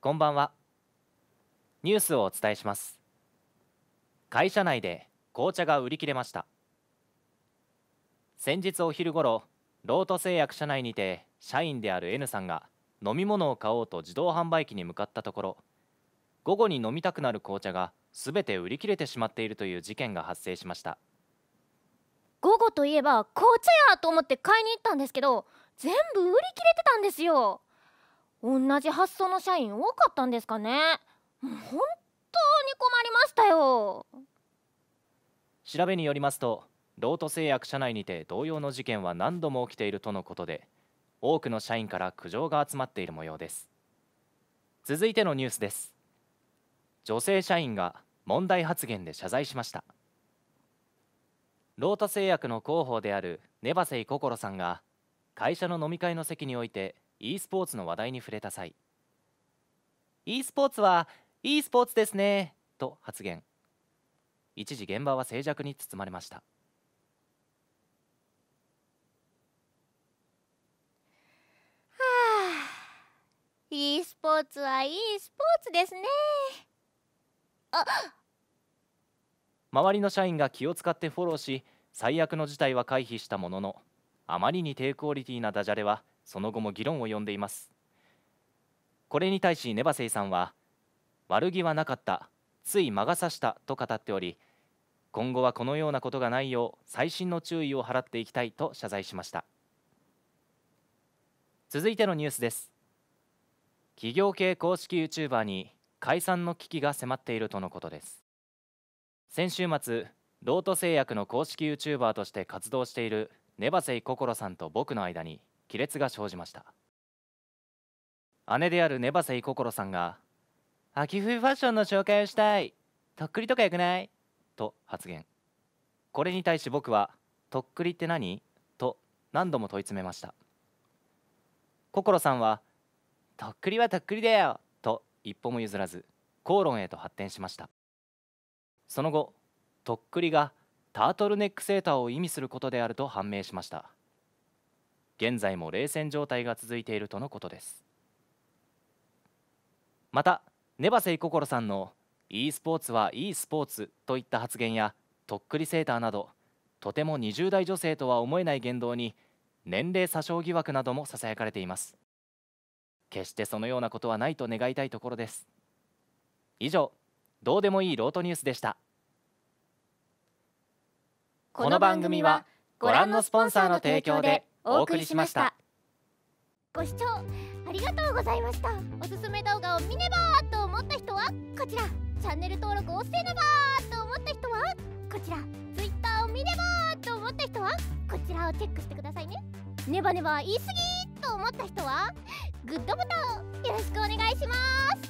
こんばんはニュースをお伝えします会社内で紅茶が売り切れました先日お昼頃ロート製薬社内にて社員である N さんが飲み物を買おうと自動販売機に向かったところ午後に飲みたくなる紅茶がすべて売り切れてしまっているという事件が発生しました午後といえば紅茶やと思って買いに行ったんですけど全部売り切れてたんですよ同じ発想の社員多かったんですかね本当に困りましたよ調べによりますとロート製薬社内にて同様の事件は何度も起きているとのことで多くの社員から苦情が集まっている模様です続いてのニュースです女性社員が問題発言で謝罪しましたロータ製薬の広報である根羽瀬心さんが会社の飲み会の席において e スポーツの話題に触れた際 e スポーツは e スポーツですねと発言一時現場は静寂に包まれましたはあ e スポーツは e スポーツですねあ周りの社員が気を使ってフォローし最悪の事態は回避したもののあまりに低クオリティなダジャレはその後も議論を呼んでいますこれに対しネバセイさんは悪気はなかったつい魔が差したと語っており今後はこのようなことがないよう細心の注意を払っていきたいと謝罪しました続いてのニュースです企業系公式 YouTuber に解散の危機が迫っているとのことです先週末ロート製薬の公式 YouTuber として活動しているネバセイコさんと僕の間に亀裂が生じました姉である根羽瀬心さんが「秋冬ファッションの紹介をしたいとっくりとかよくない?」と発言これに対し僕は「とっくりって何?」と何度も問い詰めました心さんは「とっくりはとっくりだよ」と一歩も譲らず口論へと発展しましたその後とっくりがタートルネックセーターを意味することであると判明しました現在も冷戦状態が続いているとのことですまた根羽瀬心さんの e スポーツはいいスポーツといった発言やとっくりセーターなどとても20代女性とは思えない言動に年齢詐称疑惑などもささやかれています決してそのようなことはないと願いたいところです以上どうでもいいロートニュースでしたこの番組はご覧のスポンサーの提供でお送りしましたご視聴ありがとうございましたおすすめ動画を見ねばと思った人はこちらチャンネル登録をせねばと思った人はこちら Twitter を見ねばと思った人はこちらをチェックしてくださいねネバネバ言い過ぎと思った人はグッドボタンをよろしくお願いします